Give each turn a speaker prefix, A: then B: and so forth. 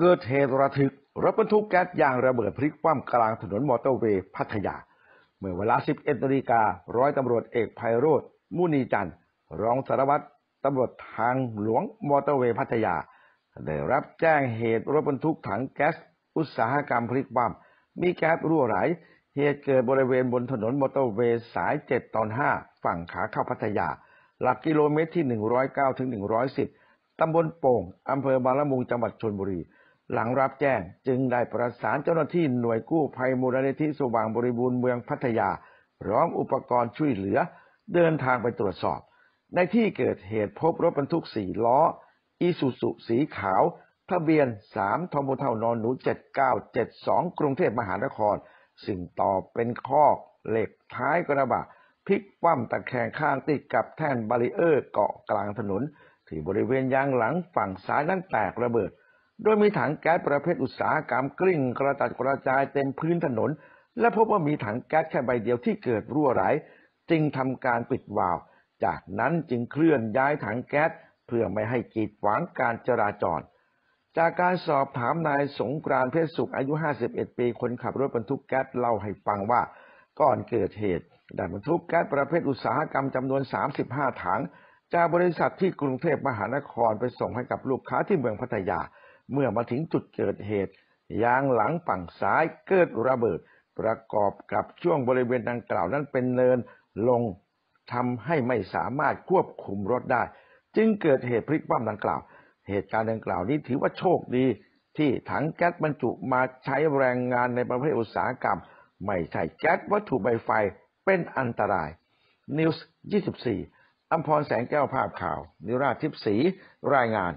A: เกิดเหตุระทึกรถบรรทุกแก๊สยางระเบิดพลิกคว่ำกลางถนนมอเตอร์เวย์พัทยา เมื่อเวลา11นาฬิการ้อยตำรวจเอกไพโรธมุนีจันทร์ รองสารวัตรตำรวจทางหลวงมอเตอร์เวย์พัทยา ได้รับแจ้งเหตุรถบรรทุกถังแก๊ส อุตสาหกรรมพลิกคว่ำมีแก๊สรั่วไหลเหตุเกิดบริเวณบนถนนมอเตอร์เวย์สาย 7 ตอน 5 ฝั่งขาเข้าพัทยา หลักกิโลเมตรที่ 109ถึง110 ตำบลโป่ง อำเภอบางละมุง จังหวัดชลบุรีหลังรับแจ้งจึงได้ประสานเจ้าหน้าที่หน่วยกู้ภัยมูลนิธิสว่างบริบูรณ์เมืองพัทยา พร้อมอุปกรณ์ช่วยเหลือเดินทางไปตรวจสอบ ในที่เกิดเหตุพบรถบรรทุกสี่ล้อ อีซูซุสีขาว ทะเบียนสามทมเท่านอนหนูเจ็ดเก้าเจ็ดสองกรุงเทพมหานครสิ่งต่อเป็นคอก เหล็กท้ายกระบะพลิกคว่ำตะแคงข้างติดกับแท่นบาริเออร์เกาะกลางถนนที่บริเวณยางหลังฝั่งซ้ายนั้นแตกระเบิดโดยมีถังแก๊สประเภทอุตสาหกรรมกลิ้งกระจัดกระจายเต็มพื้นถนน และพบว่ามีถังแก๊สแค่ใบเดียวที่เกิดรั่วไหลจึงทำการปิดวาล์วจากนั้นจึงเคลื่อนย้ายถังแก๊สเพื่อไม่ให้กีดขวางการจราจร จากการสอบถามนายสงกรานเพชรสุขอายุ 51 ปี คนขับรถบรรทุกแก๊สเล่าให้ฟังว่าก่อนเกิดเหตุได้บรรทุกแก๊สประเภทอุตสาหกรรมจำนวน35ถังจากบริษัทที่กรุงเทพมหานครไปส่งให้กับลูกค้าที่เมืองพัทยาเมื่อมาถึงจุดเกิดเหตุยางหลังฝั่งซ้ายเกิดระเบิดประกอบกับช่วงบริเวณดังกล่าวนั้นเป็นเนินลงทำให้ไม่สามารถควบคุมรถได้ จึงเกิดเหตุพลิกคว่ำดังกล่าว เหตุการณ์ดังกล่าวนี้ถือว่าโชคดีที่ถังแก๊สบรรจุมาใช้แรงงานในประเภทอุตสาหกรรม ไม่ใช่แก๊สวัตถุใบไฟเป็นอันตรายนิวส์24อัมพรแสงแก้วภาพข่าว นิราชทิพสีรายงาน